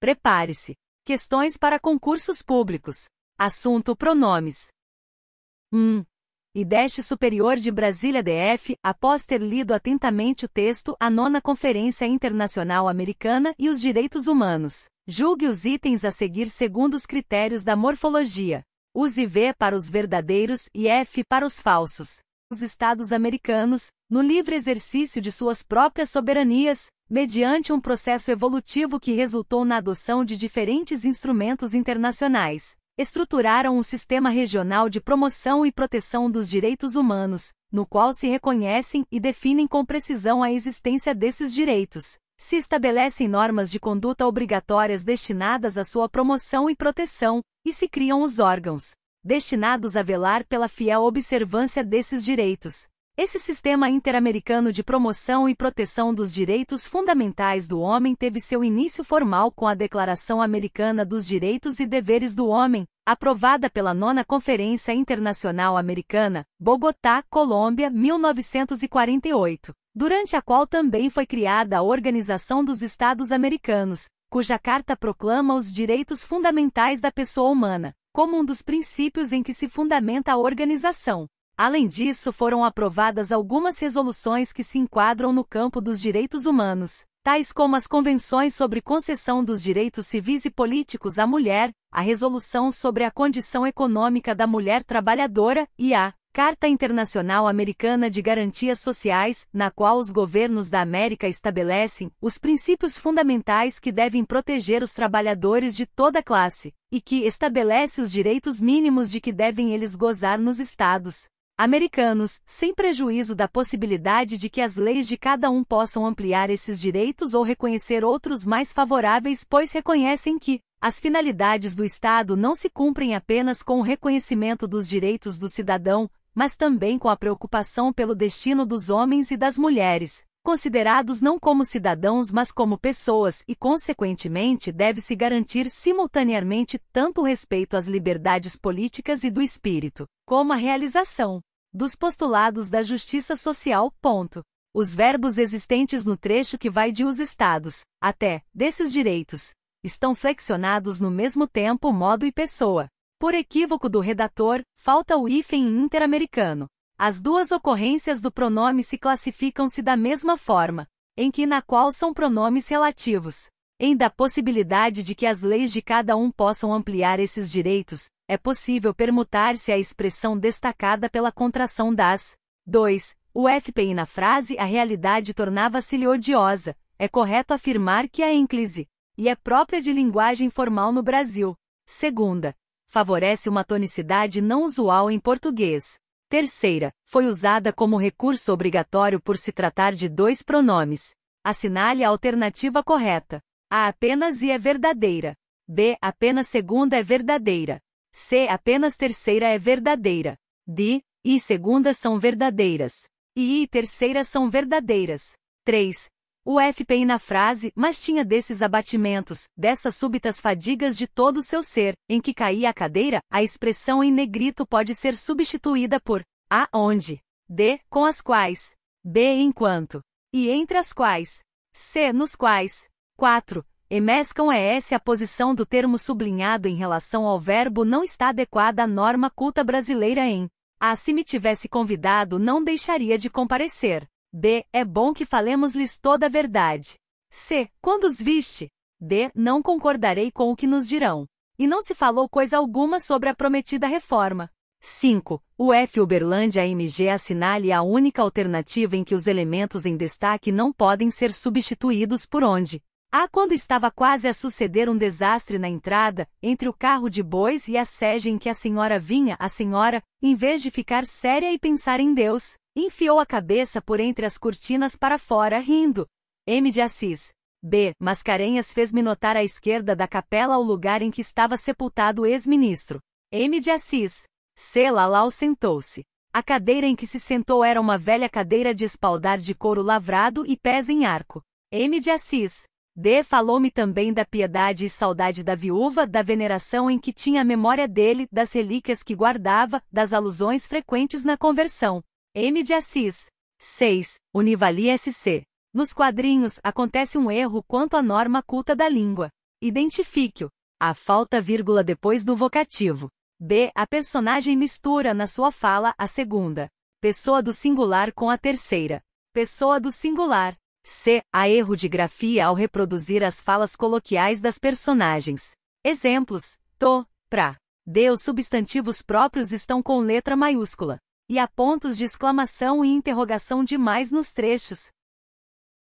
Prepare-se. Questões para concursos públicos. Assunto pronomes. 1. Ideste Superior de Brasília DF, após ter lido atentamente o texto à nona Conferência Internacional Americana e os Direitos Humanos. Julgue os itens a seguir segundo os critérios da morfologia. Use V para os verdadeiros e F para os falsos. Os Estados americanos, no livre exercício de suas próprias soberanias, mediante um processo evolutivo que resultou na adoção de diferentes instrumentos internacionais, estruturaram um sistema regional de promoção e proteção dos direitos humanos, no qual se reconhecem e definem com precisão a existência desses direitos. Se estabelecem normas de conduta obrigatórias destinadas à sua promoção e proteção, e se criam os órgãos destinados a velar pela fiel observância desses direitos, esse sistema interamericano de promoção e proteção dos direitos fundamentais do homem teve seu início formal com a Declaração Americana dos Direitos e Deveres do Homem, aprovada pela Nona Conferência Internacional Americana, Bogotá, Colômbia, 1948, durante a qual também foi criada a Organização dos Estados Americanos, cuja carta proclama os direitos fundamentais da pessoa humana, como um dos princípios em que se fundamenta a organização. Além disso, foram aprovadas algumas resoluções que se enquadram no campo dos direitos humanos, tais como as convenções sobre concessão dos direitos civis e políticos à mulher, a resolução sobre a condição econômica da mulher trabalhadora e a Carta Internacional Americana de Garantias Sociais, na qual os governos da América estabelecem os princípios fundamentais que devem proteger os trabalhadores de toda classe, e que estabelece os direitos mínimos de que devem eles gozar nos estados, americanos, sem prejuízo da possibilidade de que as leis de cada um possam ampliar esses direitos ou reconhecer outros mais favoráveis, pois reconhecem que as finalidades do Estado não se cumprem apenas com o reconhecimento dos direitos do cidadão, mas também com a preocupação pelo destino dos homens e das mulheres, considerados não como cidadãos, mas como pessoas, e consequentemente deve-se garantir simultaneamente tanto o respeito às liberdades políticas e do espírito, como a realização dos postulados da justiça social. Ponto. Os verbos existentes no trecho que vai de os estados até desses direitos estão flexionados no mesmo tempo, modo e pessoa. Por equívoco do redator, falta o hífen interamericano. As duas ocorrências do pronome se classificam-se da mesma forma, em que na qual são pronomes relativos. Em da possibilidade de que as leis de cada um possam ampliar esses direitos, é possível permutar-se a expressão destacada pela contração das. 2. O FPI na frase a realidade tornava-se-lhe odiosa. É correto afirmar que a é ênclise e é própria de linguagem formal no Brasil. Segunda, favorece uma tonicidade não usual em português. Terceira, foi usada como recurso obrigatório por se tratar de dois pronomes. Assinale a alternativa correta. A apenas e é verdadeira. B apenas segunda é verdadeira. C. Apenas terceira é verdadeira. D. E segunda são verdadeiras. I e terceira são verdadeiras. 3. O FPI na frase, mas tinha desses abatimentos, dessas súbitas fadigas de todo o seu ser, em que caía a cadeira, a expressão em negrito pode ser substituída por a onde, d com as quais, b enquanto, e entre as quais, c nos quais. 4. Emescam é s A posição do termo sublinhado em relação ao verbo não está adequada à norma culta brasileira em. A ah, se me tivesse convidado não deixaria de comparecer. D. É bom que falemos-lhes toda a verdade. C. Quando os viste? D. Não concordarei com o que nos dirão. E não se falou coisa alguma sobre a prometida reforma. 5. O F Uberlândia MG assinale a única alternativa em que os elementos em destaque não podem ser substituídos por onde ah, quando estava quase a suceder um desastre na entrada, entre o carro de bois e a sege em que a senhora vinha, a senhora, em vez de ficar séria e pensar em Deus, enfiou a cabeça por entre as cortinas para fora, rindo. M. de Assis. B. Mascarenhas fez-me notar à esquerda da capela o lugar em que estava sepultado o ex-ministro. M. de Assis. C. Lalau sentou-se. A cadeira em que se sentou era uma velha cadeira de espaldar de couro lavrado e pés em arco. M. de Assis. D. Falou-me também da piedade e saudade da viúva, da veneração em que tinha a memória dele, das relíquias que guardava, das alusões frequentes na conversão. M. de Assis. 6. Univali SC. Nos quadrinhos, acontece um erro quanto à norma culta da língua. Identifique-o. A falta vírgula depois do vocativo. B. A personagem mistura na sua fala a segunda pessoa do singular com a terceira pessoa do singular. C. Há erro de grafia ao reproduzir as falas coloquiais das personagens. Exemplos: to, pra. D. Os substantivos próprios estão com letra maiúscula. E há pontos de exclamação e interrogação demais nos trechos.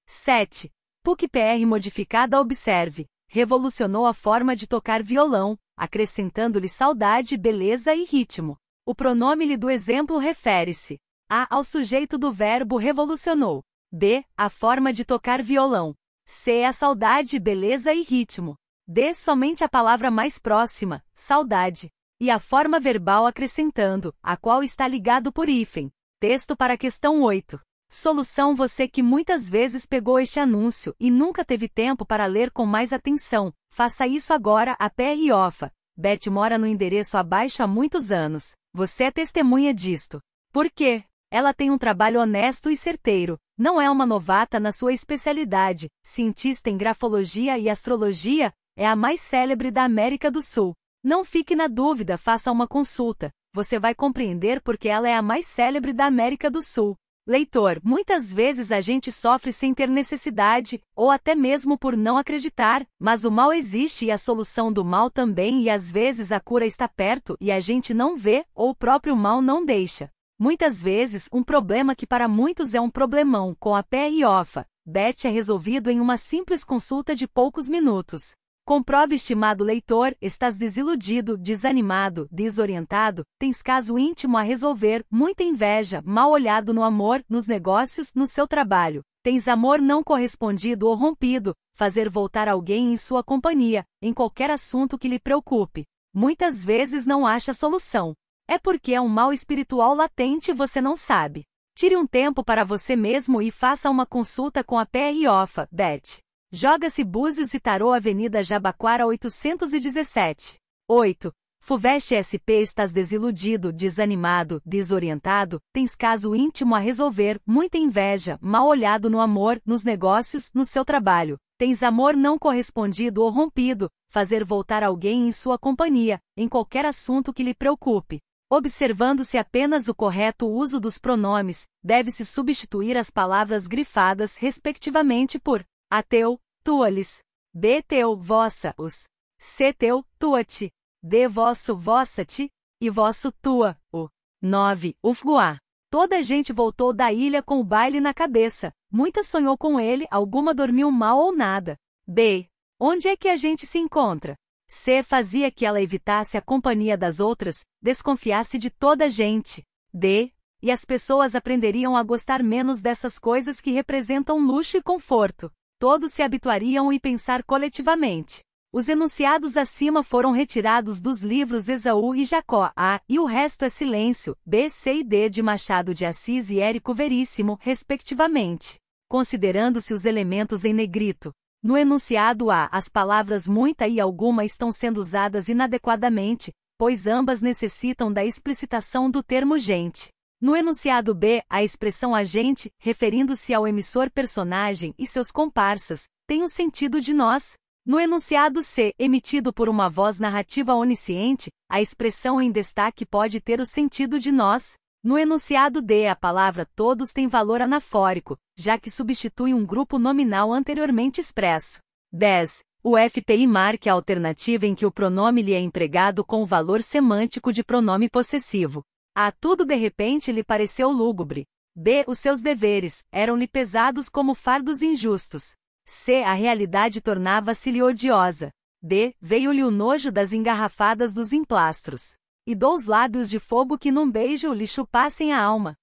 7. PUC-PR modificada observe. Revolucionou a forma de tocar violão, acrescentando-lhe saudade, beleza e ritmo. O pronome lhe do exemplo refere-se a ao sujeito do verbo revolucionou. B. A forma de tocar violão. C. A saudade, beleza e ritmo. D. Somente a palavra mais próxima, saudade. E a forma verbal acrescentando, a qual está ligado por hífen. Texto para a questão 8. Solução você que muitas vezes pegou este anúncio e nunca teve tempo para ler com mais atenção. Faça isso agora a pé e ofa. Beth mora no endereço abaixo há muitos anos. Você é testemunha disto. Por quê? Ela tem um trabalho honesto e certeiro. Não é uma novata na sua especialidade, cientista em grafologia e astrologia, é a mais célebre da América do Sul. Não fique na dúvida, faça uma consulta. Você vai compreender porque ela é a mais célebre da América do Sul. Leitor, muitas vezes a gente sofre sem ter necessidade, ou até mesmo por não acreditar, mas o mal existe e a solução do mal também, e às vezes a cura está perto e a gente não vê, ou o próprio mal não deixa. Muitas vezes, um problema que para muitos é um problemão com a PROFA, BET é resolvido em uma simples consulta de poucos minutos. Comprove, estimado leitor, estás desiludido, desanimado, desorientado, tens caso íntimo a resolver, muita inveja, mal olhado no amor, nos negócios, no seu trabalho. Tens amor não correspondido ou rompido, fazer voltar alguém em sua companhia, em qualquer assunto que lhe preocupe. Muitas vezes não acha solução. É porque é um mal espiritual latente e você não sabe. Tire um tempo para você mesmo e faça uma consulta com a PROFA, BET. Joga-se Búzios e Tarô Avenida Jabaquara 817. 8. Fuveste SP estás desiludido, desanimado, desorientado, tens caso íntimo a resolver, muita inveja, mal olhado no amor, nos negócios, no seu trabalho. Tens amor não correspondido ou rompido, fazer voltar alguém em sua companhia, em qualquer assunto que lhe preocupe. Observando-se apenas o correto uso dos pronomes, deve-se substituir as palavras grifadas respectivamente por ateu, tuales, b teu, vossa, os, c teu, tuate, de vosso, vossa-te, e vosso, tua, o. 9. Ufguá. Toda a gente voltou da ilha com o baile na cabeça, muita sonhou com ele, alguma dormiu mal ou nada. B. Onde é que a gente se encontra? C fazia que ela evitasse a companhia das outras, desconfiasse de toda a gente. D. E as pessoas aprenderiam a gostar menos dessas coisas que representam luxo e conforto. Todos se habituariam e pensar coletivamente. Os enunciados acima foram retirados dos livros Esaú e Jacó A, e o resto é silêncio, B, C e D de Machado de Assis e Érico Veríssimo, respectivamente. Considerando-se os elementos em negrito, no enunciado A, as palavras muita e alguma estão sendo usadas inadequadamente, pois ambas necessitam da explicitação do termo gente. No enunciado B, a expressão agente, referindo-se ao emissor personagem e seus comparsas, tem o sentido de nós. No enunciado C, emitido por uma voz narrativa onisciente, a expressão em destaque pode ter o sentido de nós. No enunciado D, a palavra todos tem valor anafórico, já que substitui um grupo nominal anteriormente expresso. 10. O FPI marca a alternativa em que o pronome lhe é empregado com o valor semântico de pronome possessivo. A tudo de repente lhe pareceu lúgubre. B. Os seus deveres eram-lhe pesados como fardos injustos. C. A realidade tornava-se-lhe odiosa. D. Veio-lhe o nojo das engarrafadas dos emplastros e dous lábios de fogo que num beijo lhe chupassem a alma.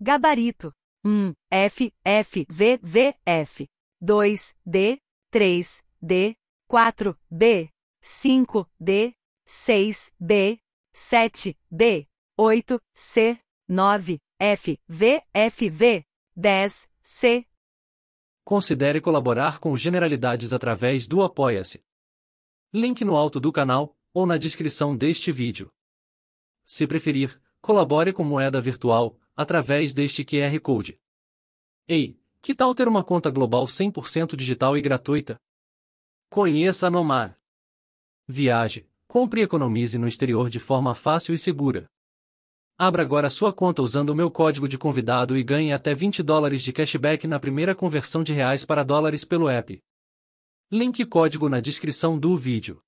Gabarito: 1, F, F, V, V, F. 2, D, 3, D, 4, B. 5, D, 6, B. 7, B. 8, C. 9, F, V, F, V. 10, C. Considere colaborar com Generalidades através do Apoia-se. Link no alto do canal ou na descrição deste vídeo. Se preferir, colabore com moeda virtual, através deste QR Code. Ei, que tal ter uma conta global 100% digital e gratuita? Conheça a Nomar. Viaje, compre e economize no exterior de forma fácil e segura. Abra agora sua conta usando o meu código de convidado e ganhe até 20 dólares de cashback na primeira conversão de reais para dólares pelo app. Link e código na descrição do vídeo.